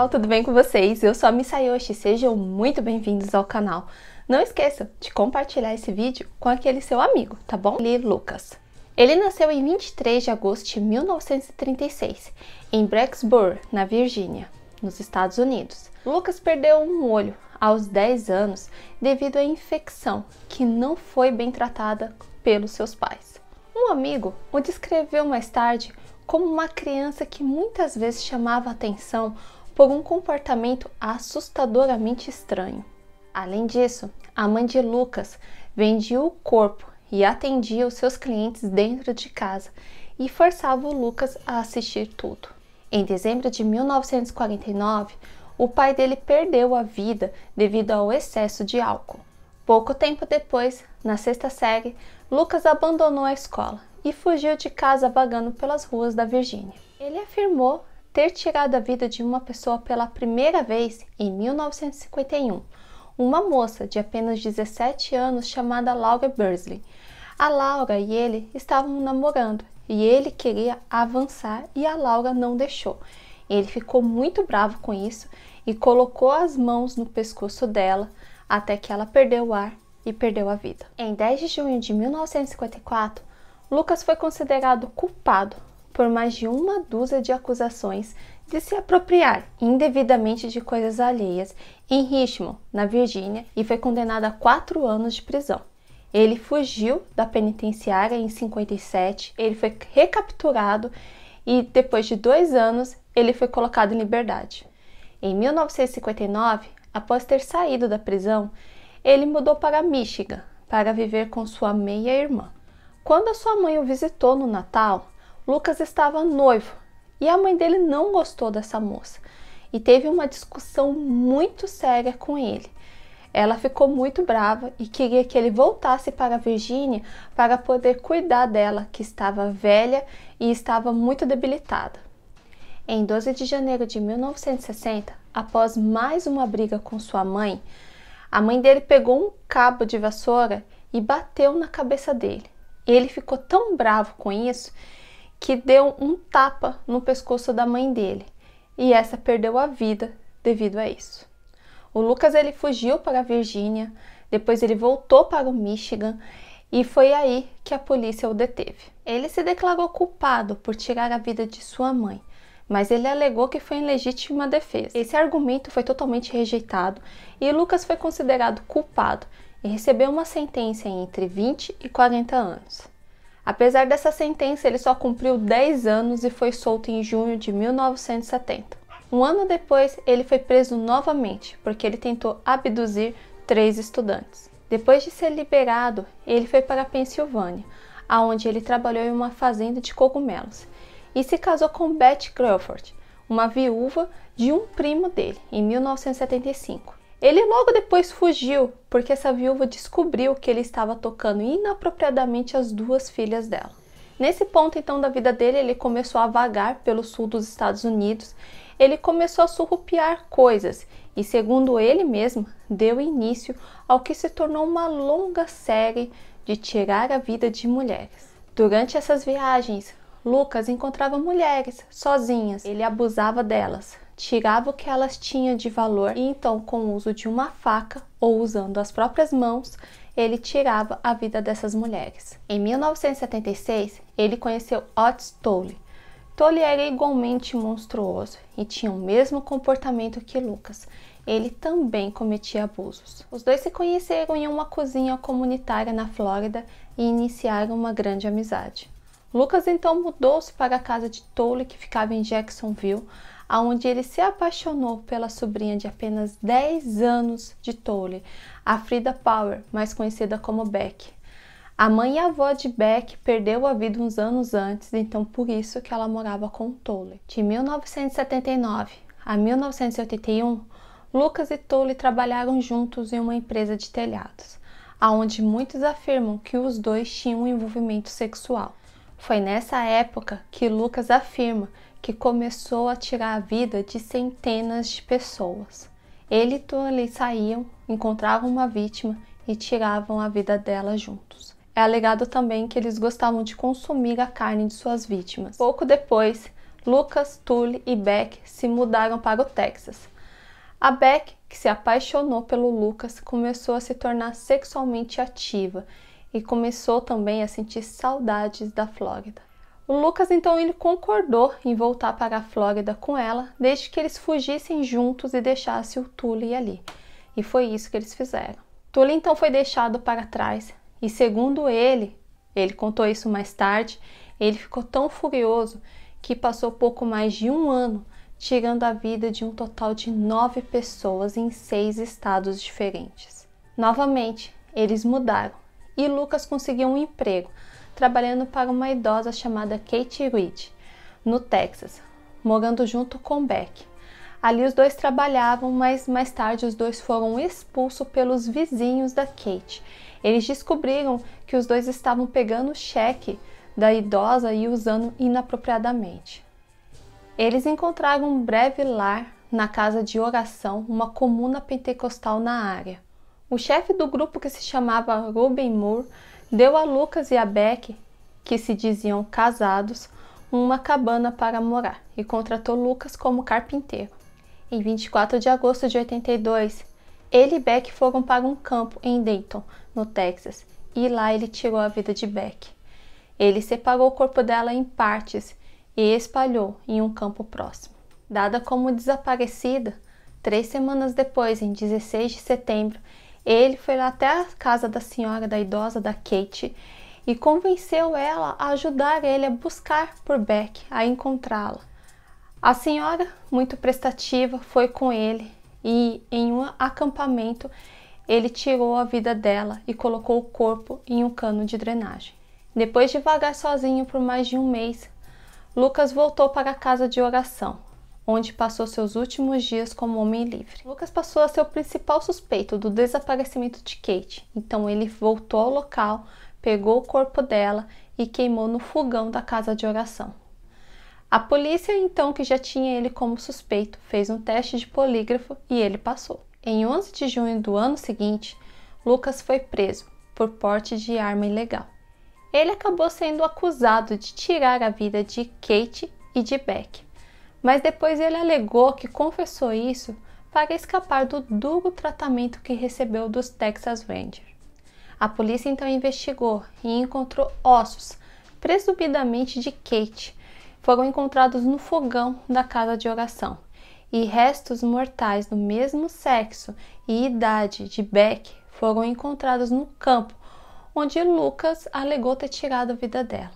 pessoal, tudo bem com vocês? Eu sou a Misayoshi, sejam muito bem-vindos ao canal. Não esqueça de compartilhar esse vídeo com aquele seu amigo, tá bom? Lee Lucas. Ele nasceu em 23 de agosto de 1936, em Blacksburg, na Virgínia, nos Estados Unidos. Lucas perdeu um olho aos 10 anos devido à infecção que não foi bem tratada pelos seus pais. Um amigo o descreveu mais tarde como uma criança que muitas vezes chamava atenção por um comportamento assustadoramente estranho. Além disso, a mãe de Lucas vendia o corpo e atendia os seus clientes dentro de casa e forçava o Lucas a assistir tudo. Em dezembro de 1949, o pai dele perdeu a vida devido ao excesso de álcool. Pouco tempo depois, na sexta série, Lucas abandonou a escola e fugiu de casa vagando pelas ruas da Virgínia. Ele afirmou ter tirado a vida de uma pessoa pela primeira vez em 1951, uma moça de apenas 17 anos chamada Laura Bursley. A Laura e ele estavam namorando e ele queria avançar e a Laura não deixou. Ele ficou muito bravo com isso e colocou as mãos no pescoço dela até que ela perdeu o ar e perdeu a vida. Em 10 de junho de 1954, Lucas foi considerado culpado por mais de uma dúzia de acusações de se apropriar indevidamente de coisas alheias em Richmond, na Virgínia, e foi condenado a quatro anos de prisão. Ele fugiu da penitenciária em 57, ele foi recapturado e, depois de dois anos, ele foi colocado em liberdade. Em 1959, após ter saído da prisão, ele mudou para Michigan para viver com sua meia-irmã. Quando a sua mãe o visitou no Natal, Lucas estava noivo e a mãe dele não gostou dessa moça e teve uma discussão muito séria com ele. Ela ficou muito brava e queria que ele voltasse para a Virgínia para poder cuidar dela, que estava velha e estava muito debilitada. Em 12 de janeiro de 1960, após mais uma briga com sua mãe, a mãe dele pegou um cabo de vassoura e bateu na cabeça dele. Ele ficou tão bravo com isso que deu um tapa no pescoço da mãe dele e essa perdeu a vida devido a isso. O Lucas ele fugiu para a Virgínia, depois ele voltou para o Michigan e foi aí que a polícia o deteve. Ele se declarou culpado por tirar a vida de sua mãe, mas ele alegou que foi em legítima defesa. Esse argumento foi totalmente rejeitado e Lucas foi considerado culpado e recebeu uma sentença entre 20 e 40 anos. Apesar dessa sentença, ele só cumpriu 10 anos e foi solto em junho de 1970. Um ano depois, ele foi preso novamente porque ele tentou abduzir três estudantes. Depois de ser liberado, ele foi para a Pensilvânia, aonde ele trabalhou em uma fazenda de cogumelos e se casou com Betty Crawford, uma viúva de um primo dele, em 1975. Ele logo depois fugiu, porque essa viúva descobriu que ele estava tocando inapropriadamente as duas filhas dela. Nesse ponto então da vida dele, ele começou a vagar pelo sul dos Estados Unidos. Ele começou a surrupiar coisas e, segundo ele mesmo, deu início ao que se tornou uma longa série de tirar a vida de mulheres. Durante essas viagens, Lucas encontrava mulheres sozinhas. Ele abusava delas, tirava o que elas tinham de valor e então, com o uso de uma faca ou usando as próprias mãos, ele tirava a vida dessas mulheres. Em 1976, ele conheceu Otis Tolle. Tolle era igualmente monstruoso e tinha o mesmo comportamento que Lucas. Ele também cometia abusos. Os dois se conheceram em uma cozinha comunitária na Flórida e iniciaram uma grande amizade. Lucas então mudou-se para a casa de Tolle, que ficava em Jacksonville, onde ele se apaixonou pela sobrinha de apenas 10 anos de Tolle, a Frida Power, mais conhecida como Beck. A mãe e a avó de Beck perdeu a vida uns anos antes, então por isso que ela morava com Tolle. De 1979 a 1981, Lucas e Tolle trabalharam juntos em uma empresa de telhados, aonde muitos afirmam que os dois tinham um envolvimento sexual. Foi nessa época que Lucas afirma que começou a tirar a vida de centenas de pessoas. Ele e Tony saíam, encontravam uma vítima e tiravam a vida dela juntos. É alegado também que eles gostavam de consumir a carne de suas vítimas. Pouco depois, Lucas, Tully e Beck se mudaram para o Texas. A Beck, que se apaixonou pelo Lucas, começou a se tornar sexualmente ativa e começou também a sentir saudades da Flórida. O Lucas então ele concordou em voltar para a Flórida com ela, desde que eles fugissem juntos e deixassem o Tully ali. E foi isso que eles fizeram. Tully então foi deixado para trás e segundo ele, ele contou isso mais tarde, ele ficou tão furioso que passou pouco mais de um ano tirando a vida de um total de nove pessoas em seis estados diferentes. Novamente, eles mudaram e Lucas conseguiu um emprego trabalhando para uma idosa chamada Kate Reed, no Texas, morando junto com Beck. Ali os dois trabalhavam, mas mais tarde os dois foram expulsos pelos vizinhos da Kate. Eles descobriram que os dois estavam pegando o cheque da idosa e usando inapropriadamente. Eles encontraram um breve lar na casa de oração, uma comuna pentecostal na área. O chefe do grupo, que se chamava Ruben Moore, deu a Lucas e a Beck, que se diziam casados, uma cabana para morar e contratou Lucas como carpinteiro. Em 24 de agosto de 82, ele e Beck foram para um campo em Dayton, no Texas, e lá ele tirou a vida de Beck. Ele separou o corpo dela em partes e espalhou em um campo próximo. Dada como desaparecida, três semanas depois, em 16 de setembro, ele foi lá até a casa da senhora, da idosa, da Kate, e convenceu ela a ajudar ele a buscar por Beck, a encontrá-la. A senhora, muito prestativa, foi com ele e, em um acampamento, ele tirou a vida dela e colocou o corpo em um cano de drenagem. Depois de vagar sozinho por mais de um mês, Lucas voltou para a casa de oração, onde passou seus últimos dias como homem livre. Lucas passou a ser o principal suspeito do desaparecimento de Kate, então ele voltou ao local, pegou o corpo dela e queimou no fogão da casa de oração. A polícia, então, que já tinha ele como suspeito, fez um teste de polígrafo e ele passou. Em 11 de junho do ano seguinte, Lucas foi preso por porte de arma ilegal. Ele acabou sendo acusado de tirar a vida de Kate e de Beck, mas depois ele alegou que confessou isso para escapar do duro tratamento que recebeu dos Texas Rangers. A polícia então investigou e encontrou ossos, presumidamente de Kate, foram encontrados no fogão da casa de oração, e restos mortais do mesmo sexo e idade de Beck foram encontrados no campo onde Lucas alegou ter tirado a vida dela.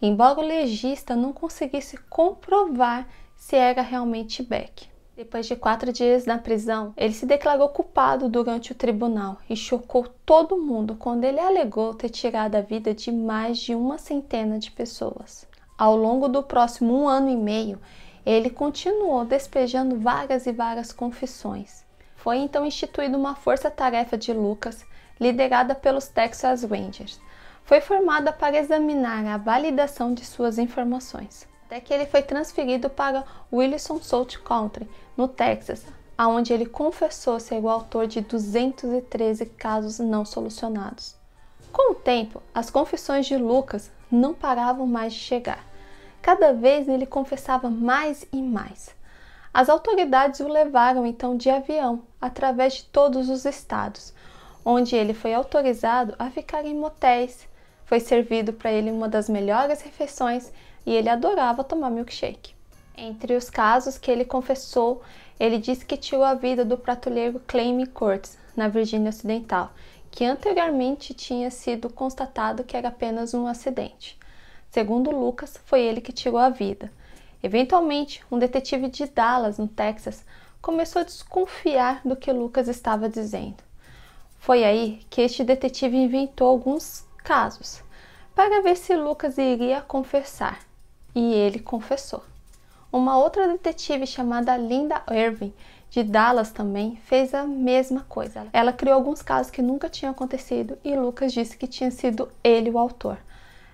Embora o legista não conseguisse comprovar se era realmente Beck. Depois de quatro dias na prisão, ele se declarou culpado durante o tribunal e chocou todo mundo quando ele alegou ter tirado a vida de mais de uma centena de pessoas. Ao longo do próximo um ano e meio, ele continuou despejando várias e várias confissões. Foi então instituída uma força-tarefa de Lucas, liderada pelos Texas Rangers. Foi formada para examinar a validação de suas informações até que ele foi transferido para Wilson Salt Country, no Texas, aonde ele confessou ser o autor de 213 casos não solucionados. Com o tempo, as confissões de Lucas não paravam mais de chegar. Cada vez ele confessava mais e mais. As autoridades o levaram então de avião através de todos os estados, onde ele foi autorizado a ficar em motéis. Foi servido para ele uma das melhores refeições, e ele adorava tomar milkshake. Entre os casos que ele confessou, ele disse que tirou a vida do prateleiro Clayme Courts, na Virgínia Ocidental, que anteriormente tinha sido constatado que era apenas um acidente. Segundo Lucas, foi ele que tirou a vida. Eventualmente, um detetive de Dallas, no Texas, começou a desconfiar do que Lucas estava dizendo. Foi aí que este detetive inventou alguns casos para ver se Lucas iria confessar e ele confessou. Uma outra detetive chamada Linda Irving, de Dallas também, fez a mesma coisa. Ela criou alguns casos que nunca tinham acontecido e Lucas disse que tinha sido ele o autor.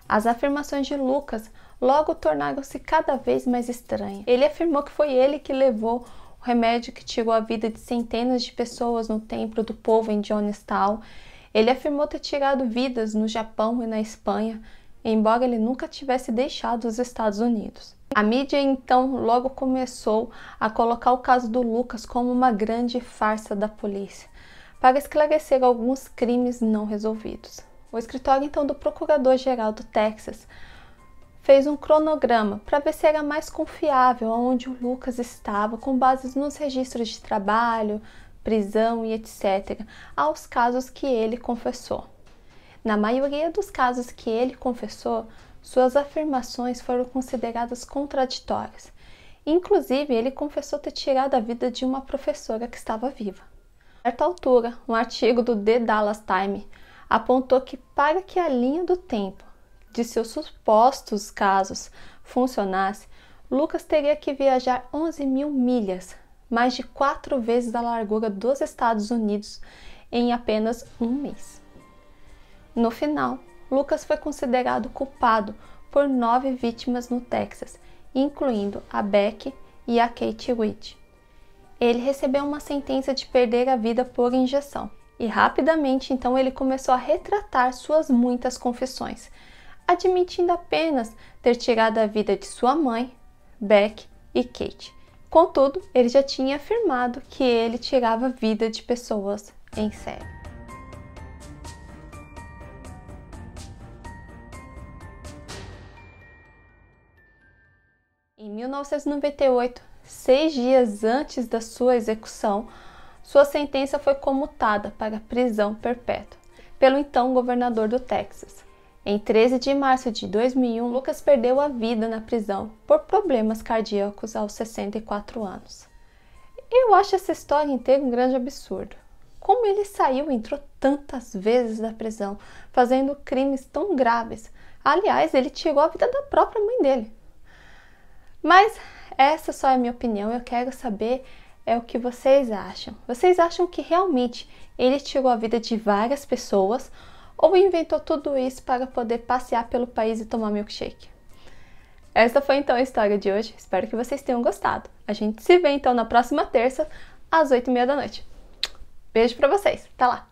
As afirmações de Lucas logo tornaram-se cada vez mais estranhas. Ele afirmou que foi ele que levou o remédio que tirou a vida de centenas de pessoas no templo do povo em Jonestown. Ele afirmou ter tirado vidas no Japão e na Espanha, embora ele nunca tivesse deixado os Estados Unidos. A mídia então logo começou a colocar o caso do Lucas como uma grande farsa da polícia, para esclarecer alguns crimes não resolvidos. O escritório então do Procurador-Geral do Texas fez um cronograma para ver se era mais confiável onde o Lucas estava, com base nos registros de trabalho, prisão e etc., aos casos que ele confessou. Na maioria dos casos que ele confessou, suas afirmações foram consideradas contraditórias. Inclusive, ele confessou ter tirado a vida de uma professora que estava viva. A certa altura, um artigo do The Dallas Times apontou que, para que a linha do tempo de seus supostos casos funcionasse, Lucas teria que viajar 11 mil milhas, mais de quatro vezes a largura dos Estados Unidos, em apenas um mês. No final, Lucas foi considerado culpado por nove vítimas no Texas, incluindo a Beck e a Kate Witt. Ele recebeu uma sentença de perder a vida por injeção e rapidamente então ele começou a retratar suas muitas confissões, admitindo apenas ter tirado a vida de sua mãe, Beck e Kate. Contudo, ele já tinha afirmado que ele tirava a vida de pessoas em série. 1998, seis dias antes da sua execução, sua sentença foi comutada para prisão perpétua pelo então governador do Texas. Em 13 de março de 2001, Lucas perdeu a vida na prisão por problemas cardíacos aos 64 anos. Eu acho essa história inteira um grande absurdo. Como ele saiu e entrou tantas vezes da prisão, fazendo crimes tão graves? Aliás, ele tirou a vida da própria mãe dele. Mas essa só é a minha opinião, eu quero saber é o que vocês acham. Vocês acham que realmente ele tirou a vida de várias pessoas ou inventou tudo isso para poder passear pelo país e tomar milkshake? Esta foi então a história de hoje, espero que vocês tenham gostado. A gente se vê então na próxima terça, às 8h30 da noite. Beijo pra vocês, tá lá!